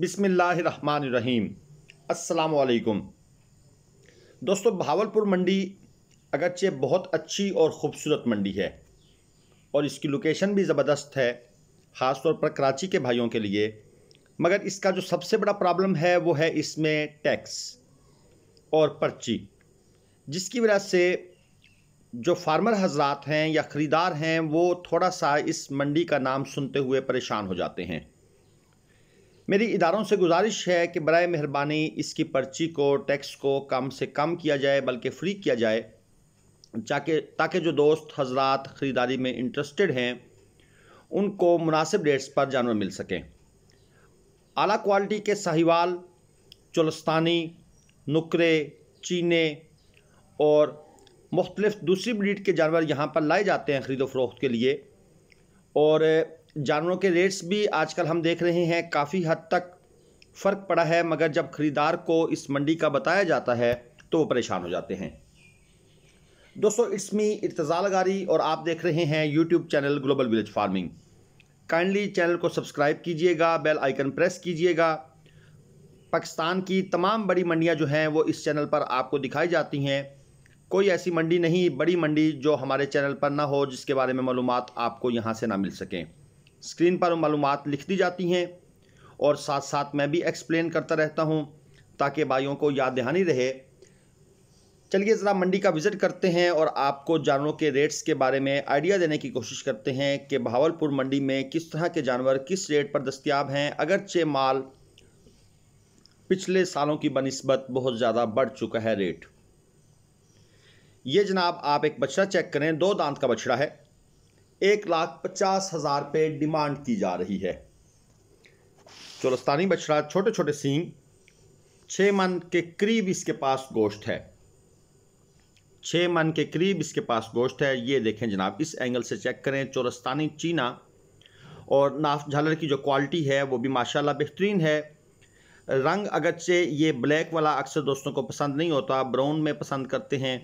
बिसमीम असलकुम दोस्तों भावलपुर मंडी अगरचे बहुत अच्छी और ख़ूबसूरत मंडी है और इसकी लोकेशन भी ज़बरदस्त है ख़ास तौर पर कराची के भाइयों के लिए मगर इसका जो सबसे बड़ा प्रॉब्लम है वो है इसमें टैक्स और पर्ची जिसकी वजह से जो फार्मर हजरात हैं या ख़रीदार हैं वो थोड़ा सा इस मंडी का नाम सुनते हुए परेशान हो जाते हैं मेरी इदारों से गुजारिश है कि बर मेहरबानी इसकी पर्ची को टैक्स को कम से कम किया जाए बल्कि फ्री किया जाए ताकि ताकि जो दोस्त हजरात ख़रीदारी में इंटरेस्टेड हैं उनको मुनासिब रेट्स पर जानवर मिल सकें आला क्वालिटी के साहिवाल चुलस्तानी नुकरे चीने और मुख्तलिफ दूसरी ब्रीड के जानवर यहाँ पर लाए जाते हैं ख़रीदो फरोख्त के लिए और जानवरों के रेट्स भी आजकल हम देख रहे हैं काफ़ी हद तक फ़र्क पड़ा है मगर जब खरीदार को इस मंडी का बताया जाता है तो वो परेशान हो जाते हैं दोस्तों इट्स मी गारी और आप देख रहे हैं YouTube channel global village farming kindly channel को सब्सक्राइब कीजिएगा बेल आइकन प्रेस कीजिएगा पाकिस्तान की तमाम बड़ी मंडियां जो हैं वो इस चैनल पर आपको दिखाई जाती हैं कोई ऐसी मंडी नहीं बड़ी मंडी जो हमारे चैनल पर ना हो जिसके बारे में मालूम आपको यहाँ से ना मिल सकें स्क्रीन पर मालूम लिख दी जाती हैं और साथ साथ मैं भी एक्सप्लेन करता रहता हूँ ताकि भाइयों को याद दहानी रहे चलिए ज़रा मंडी का विज़िट करते हैं और आपको जानवरों के रेट्स के बारे में आइडिया देने की कोशिश करते हैं कि भावलपुर मंडी में किस तरह के जानवर किस रेट पर दस्तियाब हैं अगरचे माल पिछले सालों की बनस्बत बहुत ज़्यादा बढ़ चुका है रेट ये जनाब आप एक बछड़ा चेक करें दो दांत का बछड़ा है एक लाख पचास हज़ार पे डिमांड की जा रही है चोलस्तानी बछड़ा छोटे छोटे सींग छः मन के करीब इसके पास गोश्त है छः मन के करीब इसके पास गोश्त है ये देखें जनाब इस एंगल से चेक करें चोरस्तानी चीना और नाफ झालर की जो क्वालिटी है वो भी माशाल्लाह बेहतरीन है रंग अगरचे ये ब्लैक वाला अक्सर दोस्तों को पसंद नहीं होता ब्राउन में पसंद करते हैं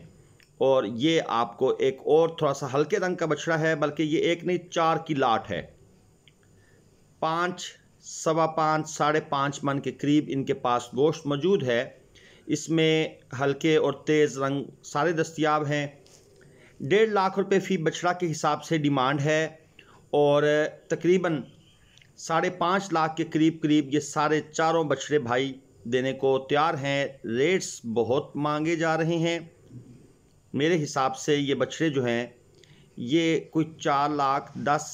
और ये आपको एक और थोड़ा सा हल्के रंग का बछड़ा है बल्कि ये एक नहीं चार की लाट है पाँच सवा पाँच साढ़े पाँच मन के करीब इनके पास गोश्त मौजूद है इसमें हल्के और तेज़ रंग सारे दस्तियाब हैं डेढ़ लाख रुपए फ़ी बछड़ा के हिसाब से डिमांड है और तकरीबन साढ़े पाँच लाख के करीब करीब ये सारे चारों बछड़े भाई देने को तैयार हैं रेट्स बहुत मांगे जा रहे हैं मेरे हिसाब से ये बछड़े जो हैं ये कोई चार लाख दस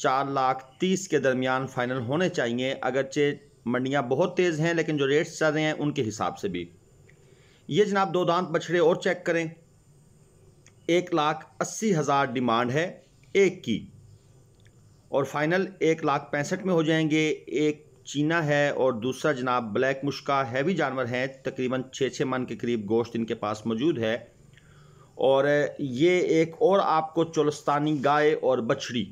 चार लाख तीस के दरमियान फ़ाइनल होने चाहिए अगरचे मंडियाँ बहुत तेज़ हैं लेकिन जो रेट्स चल रहे हैं उनके हिसाब से भी ये जनाब दो दांत बछड़े और चेक करें एक लाख अस्सी हज़ार डिमांड है एक की और फाइनल एक लाख पैंसठ में हो जाएंगे एक चीना है और दूसरा जनाब ब्लैक मुश्का हैवी जानवर हैं तकरीबन छः छः मन के करीब गोश्त इनके पास मौजूद है और ये एक और आपको चोलस्तानी गाय और बछड़ी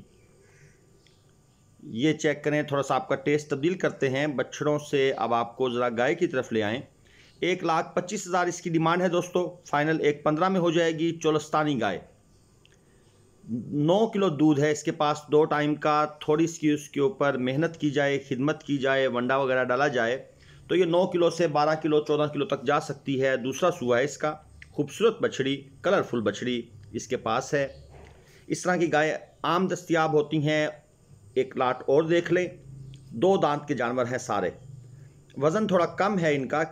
ये चेक करें थोड़ा सा आपका टेस्ट तब्दील करते हैं बछड़ों से अब आपको ज़रा गाय की तरफ ले आएँ एक लाख पच्चीस हज़ार इसकी डिमांड है दोस्तों फाइनल एक पंद्रह में हो जाएगी चोलस्तानी गाय नौ किलो दूध है इसके पास दो टाइम का थोड़ी सी उसके ऊपर मेहनत की जाए खिदमत की जाए वंडा वगैरह डाला जाए तो ये नौ किलो से बारह किलो चौदह किलो तक जा सकती है दूसरा सुआ है इसका खूबसूरत बछड़ी कलरफुल बछड़ी इसके पास है इस तरह की गाय आम दस्तियाब होती हैं एक लाट और देख लें दो दांत के जानवर हैं सारे वज़न थोड़ा कम है इनका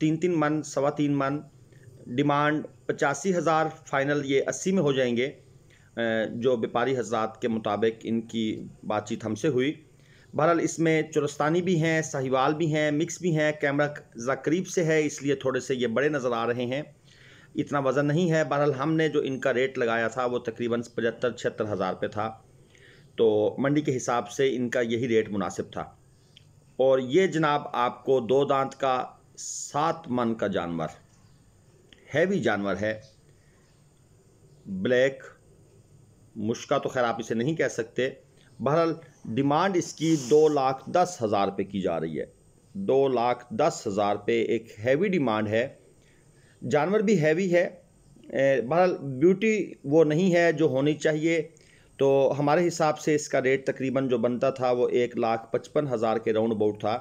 तीन तीन मन सवा तीन मन डिमांड पचासी हज़ार फाइनल ये अस्सी में हो जाएंगे जो व्यापारी हजरात के मुताबिक इनकी बातचीत हमसे हुई बहरहाल इसमें चुरस्तानी भी हैं साहिवाल भी हैं मिक्स भी हैं कैमरा ज़रा करीब से है इसलिए थोड़े से ये बड़े नज़र आ रहे हैं इतना वज़न नहीं है बहरहाल हमने जो इनका रेट लगाया था वो तकरीबन पचहत्तर छिहत्तर हज़ार पे था तो मंडी के हिसाब से इनका यही रेट मुनासिब था और ये जनाब आपको दो दांत का सात मन का जानवर हैवी जानवर है ब्लैक मुश्का तो खैर आप इसे नहीं कह सकते बहरहाल डिमांड इसकी दो लाख दस हज़ार रुपये की जा रही है दो लाख दस हज़ार रुपये एक हैवी डिमांड है जानवर भी हैवी है बहरहाल ब्यूटी वो नहीं है जो होनी चाहिए तो हमारे हिसाब से इसका रेट तकरीबन जो बनता था वो एक लाख पचपन हज़ार के राउंड अबाउट था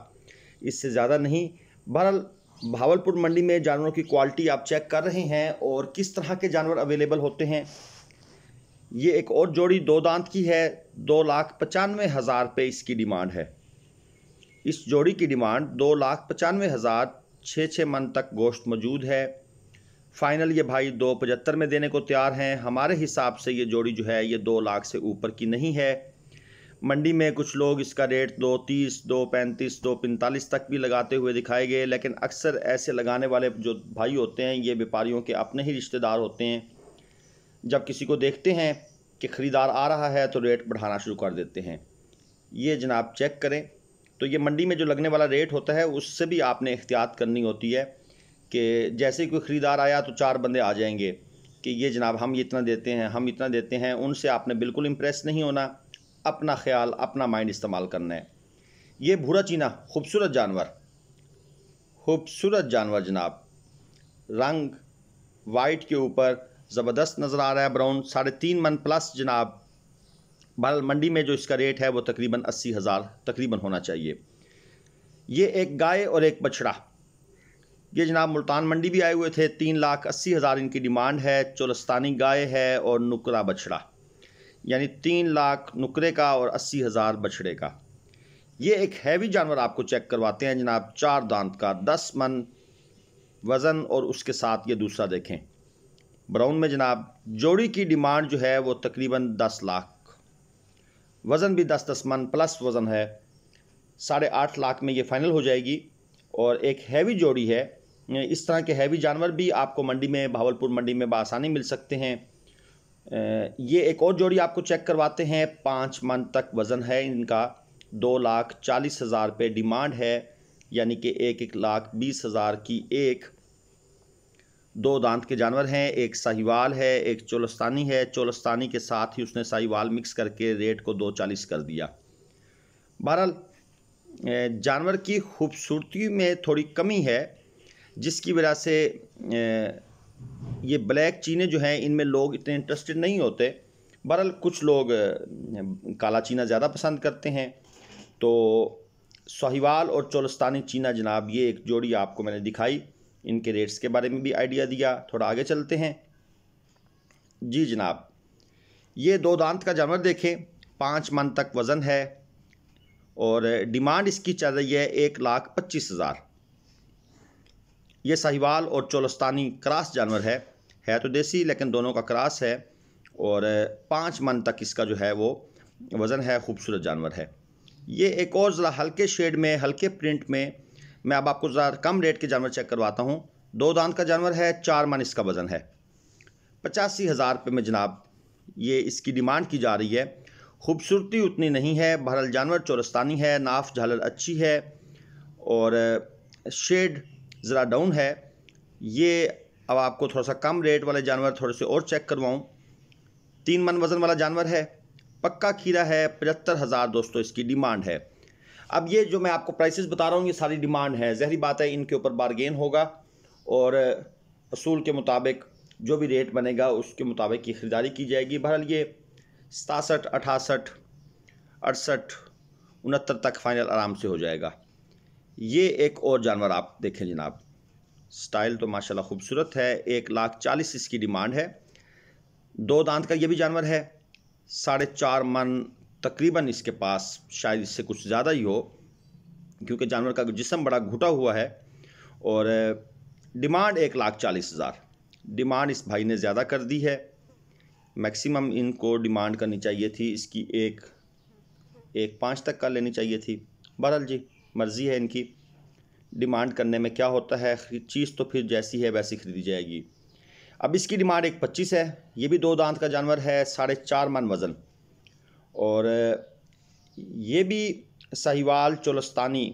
इससे ज़्यादा नहीं बहरहाल भावलपुर मंडी में जानवरों की क्वालिटी आप चेक कर रहे हैं और किस तरह के जानवर अवेलेबल होते हैं ये एक और जोड़ी दो दांत की है दो लाख पचानवे हज़ार पे इसकी डिमांड है इस जोड़ी की डिमांड दो लाख पचानवे हज़ार छः छः मन तक गोश्त मौजूद है फाइनल ये भाई दो पचहत्तर में देने को तैयार हैं हमारे हिसाब से ये जोड़ी जो है ये दो लाख से ऊपर की नहीं है मंडी में कुछ लोग इसका रेट दो तीस दो पैंतीस दो पैंतालीस तक भी लगाते हुए दिखाए गए लेकिन अक्सर ऐसे लगाने वाले जो भाई होते हैं ये व्यापारियों के अपने ही रिश्तेदार होते हैं जब किसी को देखते हैं कि ख़रीदार आ रहा है तो रेट बढ़ाना शुरू कर देते हैं ये जनाब चेक करें तो ये मंडी में जो लगने वाला रेट होता है उससे भी आपने एहतियात करनी होती है कि जैसे कोई ख़रीदार आया तो चार बंदे आ जाएंगे कि ये जनाब हम इतना देते हैं हम इतना देते हैं उनसे आपने बिल्कुल इम्प्रेस नहीं होना अपना ख्याल अपना माइंड इस्तेमाल करना है ये भूरा चीना खूबसूरत जानवर खूबसूरत जानवर जनाब रंग वाइट के ऊपर ज़बरदस्त नज़र आ रहा है ब्राउन साढ़े तीन मन प्लस जनाब बाल मंडी में जो इसका रेट है वो तकरीबन अस्सी हज़ार तकरीबन होना चाहिए ये एक गाय और एक बछड़ा ये जनाब मुल्तान मंडी भी आए हुए थे तीन लाख अस्सी हज़ार इनकी डिमांड है चौलस्तानी गाय है और नुकरा बछड़ा यानी तीन लाख नुकरे का और अस्सी हज़ार बछड़े का ये एक हैवी जानवर आपको चेक करवाते हैं जनाब चार दांत का दस मन वज़न और उसके साथ ये दूसरा देखें ब्राउन में जनाब जोड़ी की डिमांड जो है वो तकरीबन दस लाख वज़न भी दस दस मन प्लस वज़न है साढ़े आठ लाख में ये फ़ाइनल हो जाएगी और एक हैवी जोड़ी है इस तरह के हैवी जानवर भी आपको मंडी में भावलपुर मंडी में बसानी मिल सकते हैं ये एक और जोड़ी आपको चेक करवाते हैं पाँच मन तक वज़न है इनका दो लाख चालीस हज़ार रुपये डिमांड है यानी कि एक एक लाख बीस हज़ार की एक दो दांत के जानवर हैं एक साहिवाल है एक चोलस्तानी है चोलस्तानी के साथ ही उसने साहिवाल मिक्स करके रेट को दो चालीस कर दिया बहरहाल जानवर की खूबसूरती में थोड़ी कमी है जिसकी वजह से ये ब्लैक चीने जो हैं इनमें लोग इतने इंटरेस्टेड नहीं होते बहरहाल कुछ लोग काला चीना ज़्यादा पसंद करते हैं तो सहिवाल और चोलस्तानी चीना जनाब ये एक जोड़ी आपको मैंने दिखाई इनके रेट्स के बारे में भी आइडिया दिया थोड़ा आगे चलते हैं जी जनाब ये दो दांत का जानवर देखें पाँच मन तक वज़न है और डिमांड इसकी चल रही है एक लाख पच्चीस हज़ार ये साहिवाल और चोलस्तानी क्रास जानवर है है तो देसी लेकिन दोनों का क्रास है और पाँच मन तक इसका जो है वो वज़न है खूबसूरत जानवर है ये एक और ज़रा हल्के शेड में हल्के प्रिंट में मैं अब आपको ज़रा कम रेट के जानवर चेक करवाता हूँ दो दांत का जानवर है चार मन इसका वज़न है पचासी हज़ार रुपये में जनाब ये इसकी डिमांड की जा रही है खूबसूरती उतनी नहीं है बहरल जानवर चौरस्तानी है नाफ झालर अच्छी है और शेड ज़रा डाउन है ये अब आपको थोड़ा सा कम रेट वाले जानवर थोड़े से और चेक करवाऊँ तीन मन वज़न वाला जानवर है पक्का खीरा है पचहत्तर हज़ार दोस्तों इसकी डिमांड है अब ये जो मैं आपको प्राइसेस बता रहा हूँ ये सारी डिमांड है जहरी बात है इनके ऊपर बारगेन होगा और असूल के मुताबिक जो भी रेट बनेगा उसके मुताबिक की ख़रीदारी की जाएगी बहरहाल ये सतासठ अठासठ अड़सठ उनहत्तर तक फ़ाइनल आराम से हो जाएगा ये एक और जानवर आप देखें जनाब स्टाइल तो माशाल्लाह खूबसूरत है एक लाख चालीस इसकी डिमांड है दो दांत का ये भी जानवर है साढ़े चार मन तकरीबन इसके पास शायद इससे कुछ ज़्यादा ही हो क्योंकि जानवर का जिसम बड़ा घुटा हुआ है और डिमांड एक लाख चालीस हज़ार डिमांड इस भाई ने ज़्यादा कर दी है मैक्सिमम इनको डिमांड करनी चाहिए थी इसकी एक एक पाँच तक का लेनी चाहिए थी बहरल जी मर्ज़ी है इनकी डिमांड करने में क्या होता है चीज़ तो फिर जैसी है वैसी खरीदी जाएगी अब इसकी डिमांड एक पच्चीस है ये भी दो दांत का जानवर है साढ़े चार मन वज़न और ये भी साहिवाल चोलस्तानी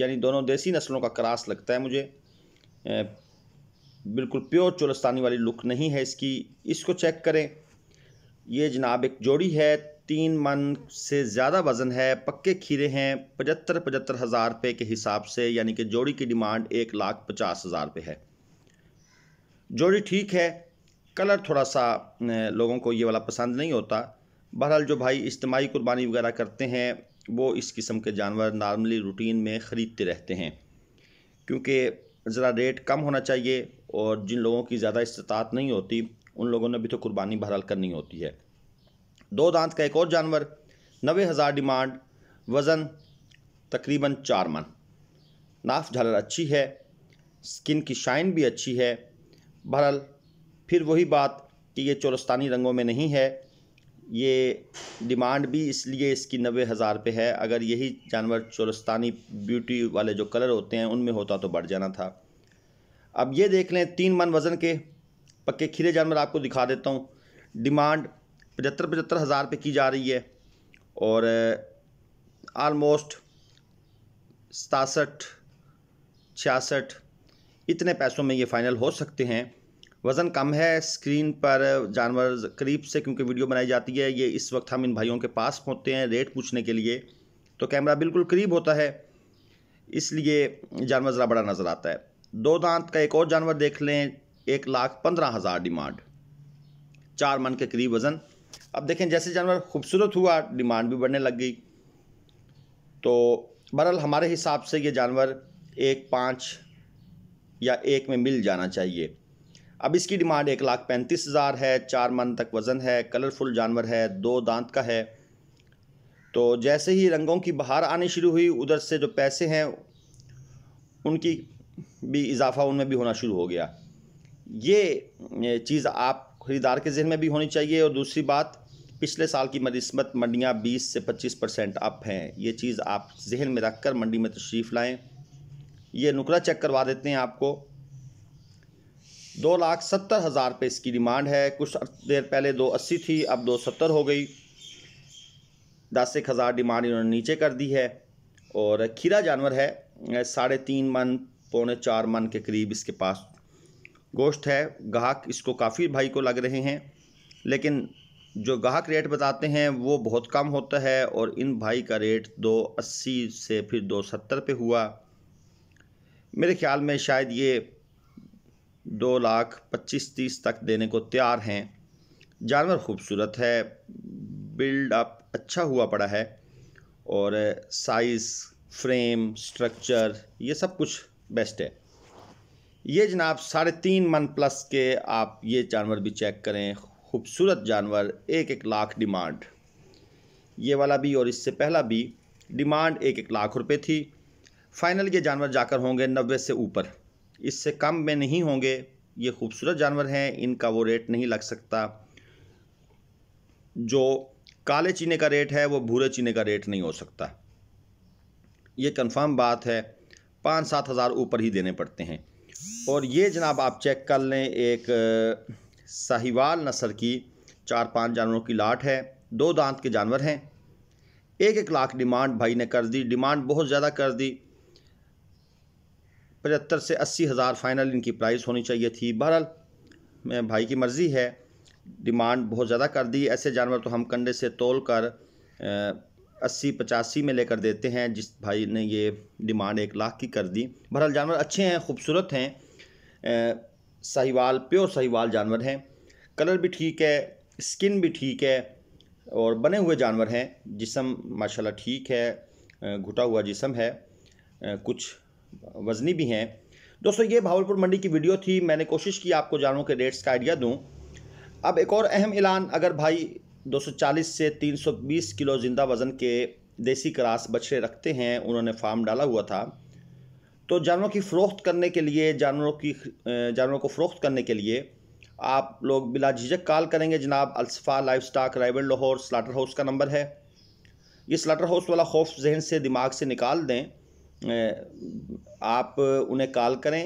यानी दोनों देसी नस्लों का क्रास लगता है मुझे बिल्कुल प्योर चोलस्तानी वाली लुक नहीं है इसकी इसको चेक करें ये जनाब एक जोड़ी है तीन मन से ज़्यादा वज़न है पक्के खीरे हैं पचहत्तर पचहत्तर हज़ार रुपये के हिसाब से यानी कि जोड़ी की डिमांड एक लाख पचास हज़ार रुपये है जोड़ी ठीक है कलर थोड़ा सा लोगों को ये वाला पसंद नहीं होता बहरहाल जो भाई इज्तमाही कुर्बानी वगैरह करते हैं वो इस किस्म के जानवर नॉर्मली रूटीन में ख़रीदते रहते हैं क्योंकि ज़रा रेट कम होना चाहिए और जिन लोगों की ज़्यादा इस्तात नहीं होती उन लोगों ने भी तो कुर्बानी बहरहाल करनी होती है दो दांत का एक और जानवर नबे हज़ार डिमांड वज़न तकरीबन चार मन नाफ झालर अच्छी है स्किन की शाइन भी अच्छी है बहरल फिर वही बात कि ये चोरस्तानी रंगों में नहीं है ये डिमांड भी इसलिए इसकी नबे हज़ार पे है अगर यही जानवर चोरस्तानी ब्यूटी वाले जो कलर होते हैं उनमें होता तो बढ़ जाना था अब ये देख लें तीन मन वज़न के पक्के खीरे जानवर आपको दिखा देता हूँ डिमांड पचहत्तर पचहत्तर हज़ार पे की जा रही है और आलमोस्ट सतासठ छियासठ इतने पैसों में ये फ़ाइनल हो सकते हैं वज़न कम है स्क्रीन पर जानवर करीब से क्योंकि वीडियो बनाई जाती है ये इस वक्त हम इन भाइयों के पास पहुँचते हैं रेट पूछने के लिए तो कैमरा बिल्कुल करीब होता है इसलिए जानवर ज़रा बड़ा नज़र आता है दो दांत का एक और जानवर देख लें एक लाख पंद्रह हज़ार डिमांड चार मन के करीब वज़न अब देखें जैसे जानवर खूबसूरत हुआ डिमांड भी बढ़ने लग गई तो बहरहाल हमारे हिसाब से ये जानवर एक पाँच या एक में मिल जाना चाहिए अब इसकी डिमांड एक लाख पैंतीस हज़ार है चार मन तक वज़न है कलरफुल जानवर है दो दांत का है तो जैसे ही रंगों की बहार आनी शुरू हुई उधर से जो पैसे हैं उनकी भी इजाफा उनमें भी होना शुरू हो गया ये चीज़ आप ख़रीदार के जहन में भी होनी चाहिए और दूसरी बात पिछले साल की मदस्मत मंडियाँ 20 से 25 परसेंट अप हैं ये चीज़ आप जहन में रख कर मंडी में तशरीफ़ लाएँ ये नुकरा चेक करवा देते हैं आपको दो लाख सत्तर हज़ार पे इसकी डिमांड है कुछ देर पहले दो अस्सी थी अब दो सत्तर हो गई दस एक हज़ार डिमांड इन्होंने नीचे कर दी है और खीरा जानवर है साढ़े तीन मन पौने चार मन के करीब इसके पास गोश्त है गाहक इसको काफ़ी भाई को लग रहे हैं लेकिन जो गाहक रेट बताते हैं वो बहुत कम होता है और इन भाई का रेट दो अस्सी से फिर दो सत्तर पे हुआ मेरे ख्याल में शायद ये दो लाख पच्चीस तीस तक देने को तैयार हैं जानवर खूबसूरत है बिल्ड अप अच्छा हुआ पड़ा है और साइज़ फ्रेम स्ट्रक्चर ये सब कुछ बेस्ट है ये जनाब साढ़े तीन मन प्लस के आप ये जानवर भी चेक करें खूबसूरत जानवर एक एक लाख डिमांड ये वाला भी और इससे पहला भी डिमांड एक एक लाख रुपए थी फाइनल ये जानवर जाकर होंगे नब्बे से ऊपर इससे कम में नहीं होंगे ये खूबसूरत जानवर हैं इनका वो रेट नहीं लग सकता जो काले चीने का रेट है वो भूरे चीने का रेट नहीं हो सकता ये कंफर्म बात है पाँच सात हज़ार ऊपर ही देने पड़ते हैं और ये जनाब आप चेक कर लें एक साहिवाल नस्ल की चार पांच जानवरों की लाट है दो दांत के जानवर हैं एक एक लाख डिमांड भाई ने कर दी डिमांड बहुत ज़्यादा कर दी पचहत्तर से अस्सी हज़ार फाइनल इनकी प्राइस होनी चाहिए थी बहरहाल भाई की मर्ज़ी है डिमांड बहुत ज़्यादा कर दी ऐसे जानवर तो हम कंडे से तोल कर अस्सी पचासी में लेकर देते हैं जिस भाई ने ये डिमांड एक लाख की कर दी बहरहाल जानवर अच्छे हैं खूबसूरत हैं साहिवाल प्योर साहिवाल जानवर हैं कलर भी ठीक है स्किन भी ठीक है और बने हुए जानवर हैं जिसम माशाल्लाह ठीक है घुटा हुआ जिसम है कुछ वजनी भी हैं दोस्तों ये भावलपुर मंडी की वीडियो थी मैंने कोशिश की आपको जानवरों के रेट्स का आइडिया दूँ अब एक और अहम ऐलान अगर भाई 240 से 320 किलो ज़िंदा वज़न के देसी क्रास बछड़े रखते हैं उन्होंने फार्म डाला हुआ था तो जानवरों की फ़रोख्त करने के लिए जानवरों की जानवरों को फ़रोख्त करने के लिए आप लोग बिला झिझक कॉल करेंगे जनाब Alsafa livestock rival Lahore slaughter house का नंबर है ये स्लाटर हाउस वाला खौफ जहन से दिमाग से निकाल दें आप उन्हें कॉल करें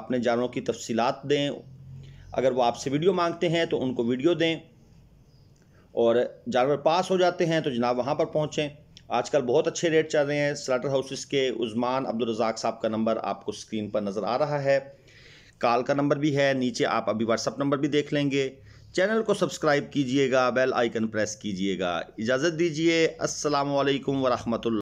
अपने जानवरों की तफसीत दें अगर वो आपसे वीडियो मांगते हैं तो उनको वीडियो दें और जानवर पास हो जाते हैं तो जनाब वहाँ पर पहुँचें आजकल बहुत अच्छे रेट चल रहे हैं स्लाटर हाउसेस के उज़मान अब्दुलरजाक साहब का नंबर आपको स्क्रीन पर नज़र आ रहा है कॉल का नंबर भी है नीचे आप अभी व्हाट्सअप नंबर भी देख लेंगे चैनल को सब्सक्राइब कीजिएगा बेल आइकन प्रेस कीजिएगा इजाज़त दीजिए असलकम वरहमल